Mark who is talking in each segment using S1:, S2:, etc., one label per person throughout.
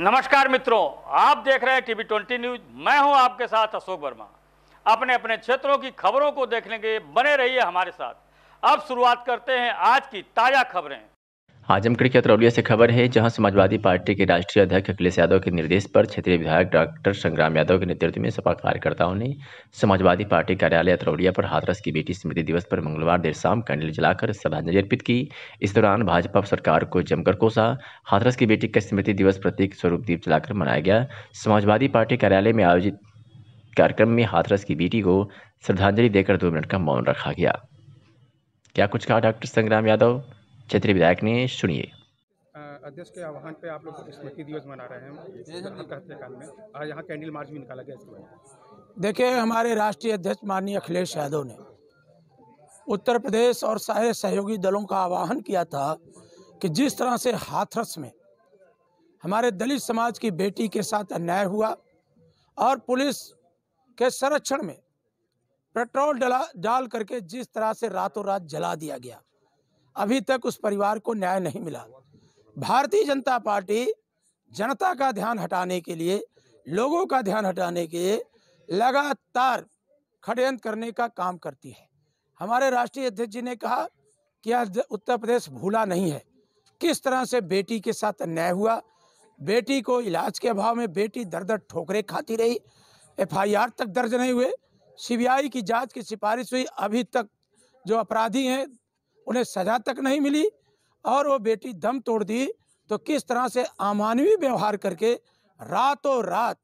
S1: नमस्कार मित्रों आप देख रहे हैं टीवी ट्वेंटी न्यूज मैं हूं आपके साथ अशोक वर्मा अपने अपने क्षेत्रों की खबरों को देखने के बने रहिए हमारे साथ अब शुरुआत करते हैं आज की ताज़ा खबरें
S2: आजमगढ़ की अतरौलिया से खबर है जहां समाजवादी पार्टी के राष्ट्रीय अध्यक्ष अखिलेश यादव के निर्देश पर क्षेत्रीय विधायक डॉक्टर संग्राम यादव के नेतृत्व में सपा कार्यकर्ताओं ने समाजवादी पार्टी कार्यालय अतरौलिया पर हाथरस की बेटी स्मृति दिवस पर मंगलवार देर शाम कैंडल जलाकर श्रद्धांजलि अर्पित की इस दौरान भाजपा सरकार को जमकर कोसा हाथरस की बेटी का स्मृति दिवस प्रतीक स्वरूप दीप जलाकर मनाया गया समाजवादी पार्टी कार्यालय में आयोजित कार्यक्रम में हाथरस की बेटी को श्रद्धांजलि देकर दो मिनट का मौन रखा गया क्या कुछ कहा डॉक्टर संग्राम यादव क्षेत्रीय विधायक ने सुनिए
S1: अध्यक्ष के आह्वान पे आप लोग स्मृति दिवस मना रहे हैं आज यहाँ कैंडल मार्च भी निकाला गया देखिए हमारे राष्ट्रीय अध्यक्ष माननीय अखिलेश यादव ने उत्तर प्रदेश और सारे सहयोगी दलों का आह्वान किया था कि जिस तरह से हाथरस में हमारे दलित समाज की बेटी के साथ अन्याय हुआ और पुलिस के संरक्षण में पेट्रोल डला डाल करके जिस तरह से रातों रात जला दिया गया अभी तक उस परिवार को न्याय नहीं मिला भारतीय जनता पार्टी जनता का ध्यान हटाने के लिए लोगों का ध्यान हटाने के लिए लगातार खड़यंत्र करने का काम करती है हमारे राष्ट्रीय अध्यक्ष जी ने कहा कि आज उत्तर प्रदेश भूला नहीं है किस तरह से बेटी के साथ अन्याय हुआ बेटी को इलाज के अभाव में बेटी दर दर ठोकरे खाती रही एफआईआर तक दर्ज नहीं हुए सीबीआई की जांच की सिफारिश हुई अभी तक जो अपराधी हैं उन्हें सजा तक नहीं मिली और वो बेटी दम तोड़ दी तो किस तरह से अमानवीय व्यवहार करके रातों रात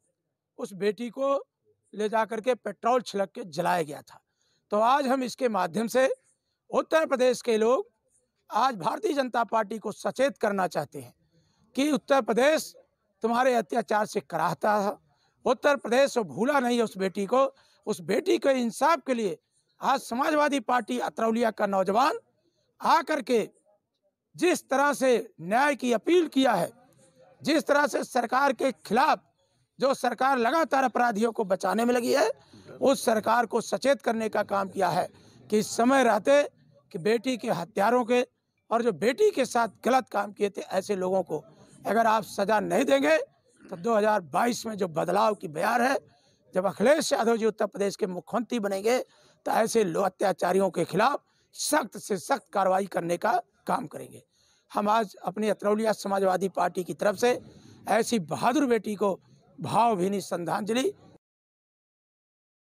S1: उस बेटी को ले जा करके पेट्रोल छिड़क के जलाया गया था तो आज हम इसके माध्यम से उत्तर प्रदेश के लोग आज भारतीय जनता पार्टी को सचेत करना चाहते हैं कि उत्तर प्रदेश तुम्हारे अत्याचार से कराहता था उत्तर प्रदेश भूला नहीं है उस बेटी को उस बेटी के इंसाफ के लिए आज समाजवादी पार्टी अतरौलिया का नौजवान आकर के जिस तरह से न्याय की अपील किया है जिस तरह से सरकार के खिलाफ जो सरकार लगातार अपराधियों को बचाने में लगी है उस सरकार को सचेत करने का काम किया है कि समय रहते कि बेटी के हत्यारों के और जो बेटी के साथ गलत काम किए थे ऐसे लोगों को अगर आप सजा नहीं देंगे तो 2022 में जो बदलाव की बयार है जब अखिलेश यादव जी उत्तर प्रदेश के मुख्यमंत्री बनेंगे तो ऐसे लो अत्याचारियों के खिलाफ सख्त से सख्त कार्रवाई करने का काम करेंगे हम आज अपनी अतरौलिया समाजवादी पार्टी की तरफ से ऐसी बहादुर बेटी को भावभीनी श्रद्धांजलि